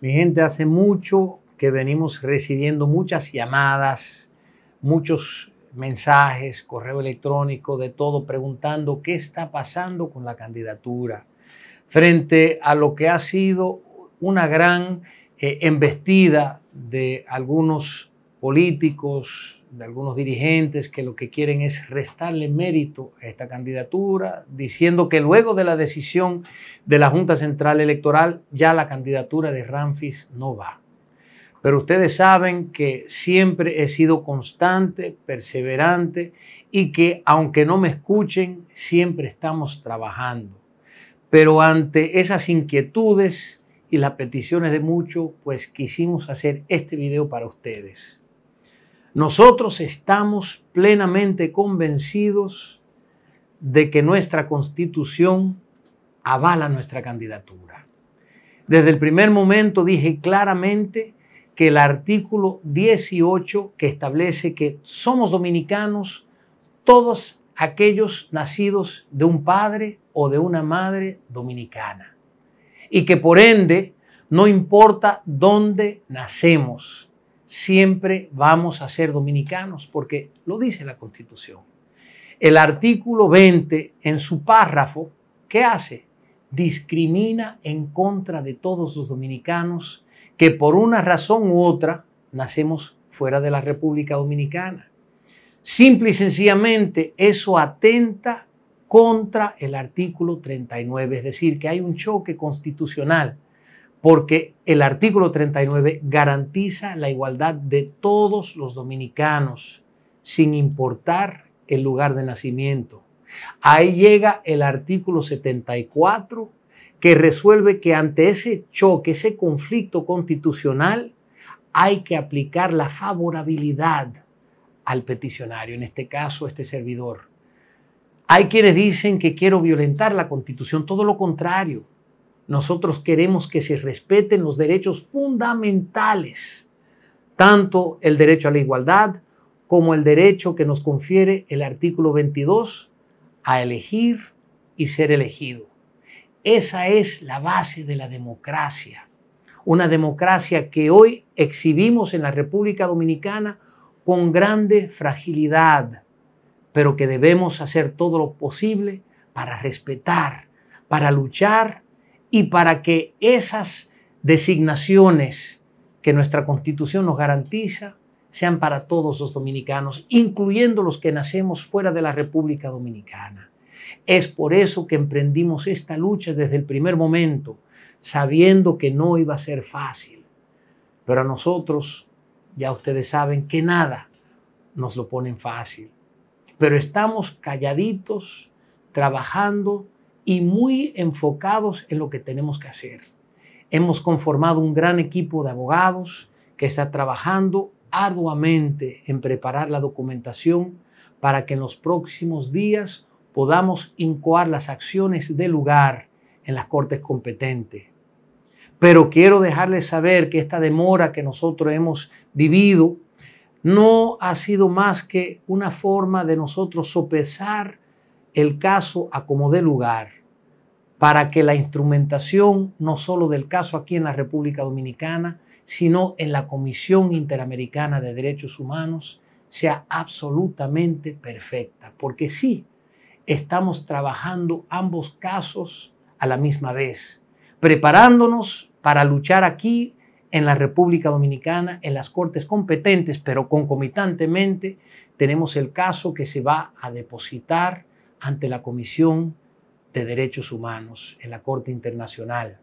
Mi gente, hace mucho que venimos recibiendo muchas llamadas, muchos mensajes, correo electrónico, de todo, preguntando qué está pasando con la candidatura frente a lo que ha sido una gran eh, embestida de algunos políticos, de algunos dirigentes que lo que quieren es restarle mérito a esta candidatura, diciendo que luego de la decisión de la Junta Central Electoral ya la candidatura de Ramfis no va. Pero ustedes saben que siempre he sido constante, perseverante y que aunque no me escuchen, siempre estamos trabajando. Pero ante esas inquietudes y las peticiones de muchos, pues quisimos hacer este video para ustedes. Nosotros estamos plenamente convencidos de que nuestra constitución avala nuestra candidatura. Desde el primer momento dije claramente que el artículo 18 que establece que somos dominicanos todos aquellos nacidos de un padre o de una madre dominicana y que por ende no importa dónde nacemos siempre vamos a ser dominicanos, porque lo dice la Constitución. El artículo 20, en su párrafo, ¿qué hace? Discrimina en contra de todos los dominicanos que por una razón u otra nacemos fuera de la República Dominicana. Simple y sencillamente, eso atenta contra el artículo 39, es decir, que hay un choque constitucional porque el artículo 39 garantiza la igualdad de todos los dominicanos, sin importar el lugar de nacimiento. Ahí llega el artículo 74 que resuelve que ante ese choque, ese conflicto constitucional, hay que aplicar la favorabilidad al peticionario, en este caso este servidor. Hay quienes dicen que quiero violentar la constitución, todo lo contrario. Nosotros queremos que se respeten los derechos fundamentales, tanto el derecho a la igualdad como el derecho que nos confiere el artículo 22 a elegir y ser elegido. Esa es la base de la democracia. Una democracia que hoy exhibimos en la República Dominicana con grande fragilidad, pero que debemos hacer todo lo posible para respetar, para luchar y para que esas designaciones que nuestra constitución nos garantiza sean para todos los dominicanos, incluyendo los que nacemos fuera de la República Dominicana. Es por eso que emprendimos esta lucha desde el primer momento, sabiendo que no iba a ser fácil. Pero a nosotros, ya ustedes saben que nada nos lo ponen fácil. Pero estamos calladitos, trabajando y muy enfocados en lo que tenemos que hacer. Hemos conformado un gran equipo de abogados que está trabajando arduamente en preparar la documentación para que en los próximos días podamos incoar las acciones de lugar en las cortes competentes. Pero quiero dejarles saber que esta demora que nosotros hemos vivido no ha sido más que una forma de nosotros sopesar el caso acomode lugar para que la instrumentación no solo del caso aquí en la República Dominicana, sino en la Comisión Interamericana de Derechos Humanos sea absolutamente perfecta, porque sí, estamos trabajando ambos casos a la misma vez, preparándonos para luchar aquí en la República Dominicana, en las cortes competentes, pero concomitantemente tenemos el caso que se va a depositar ante la Comisión de Derechos Humanos en la Corte Internacional.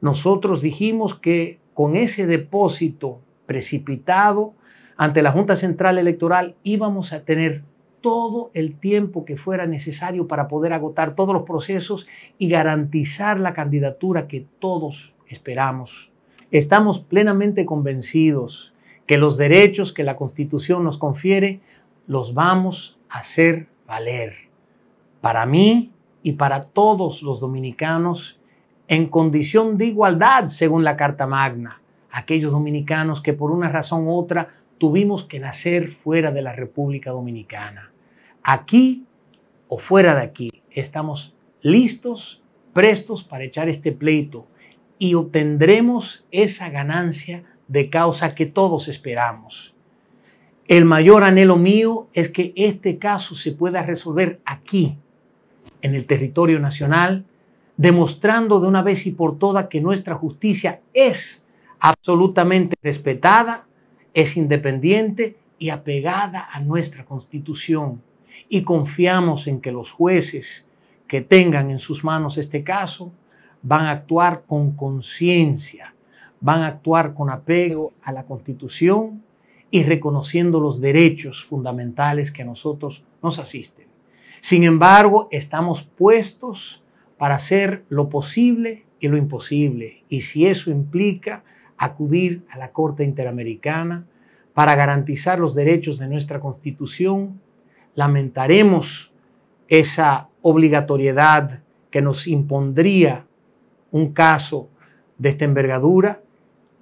Nosotros dijimos que con ese depósito precipitado ante la Junta Central Electoral íbamos a tener todo el tiempo que fuera necesario para poder agotar todos los procesos y garantizar la candidatura que todos esperamos. Estamos plenamente convencidos que los derechos que la Constitución nos confiere los vamos a hacer valer para mí y para todos los dominicanos en condición de igualdad, según la Carta Magna, aquellos dominicanos que por una razón u otra tuvimos que nacer fuera de la República Dominicana. Aquí o fuera de aquí, estamos listos, prestos para echar este pleito y obtendremos esa ganancia de causa que todos esperamos. El mayor anhelo mío es que este caso se pueda resolver aquí, en el territorio nacional, demostrando de una vez y por todas que nuestra justicia es absolutamente respetada, es independiente y apegada a nuestra constitución. Y confiamos en que los jueces que tengan en sus manos este caso van a actuar con conciencia, van a actuar con apego a la constitución y reconociendo los derechos fundamentales que a nosotros nos asisten. Sin embargo, estamos puestos para hacer lo posible y lo imposible. Y si eso implica acudir a la Corte Interamericana para garantizar los derechos de nuestra Constitución, lamentaremos esa obligatoriedad que nos impondría un caso de esta envergadura,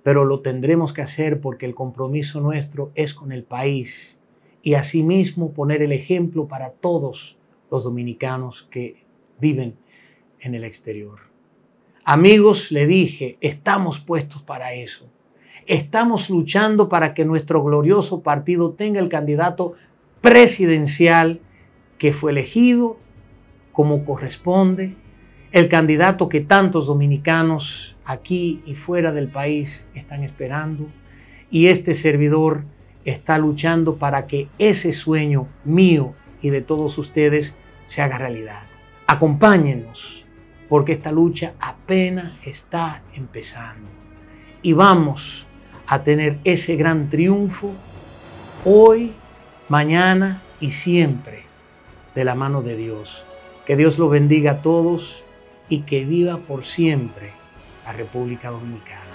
pero lo tendremos que hacer porque el compromiso nuestro es con el país y asimismo poner el ejemplo para todos los dominicanos que viven en el exterior. Amigos, le dije, estamos puestos para eso. Estamos luchando para que nuestro glorioso partido tenga el candidato presidencial que fue elegido como corresponde, el candidato que tantos dominicanos aquí y fuera del país están esperando. Y este servidor está luchando para que ese sueño mío y de todos ustedes se haga realidad. Acompáñenos, porque esta lucha apenas está empezando. Y vamos a tener ese gran triunfo hoy, mañana y siempre de la mano de Dios. Que Dios los bendiga a todos y que viva por siempre la República Dominicana.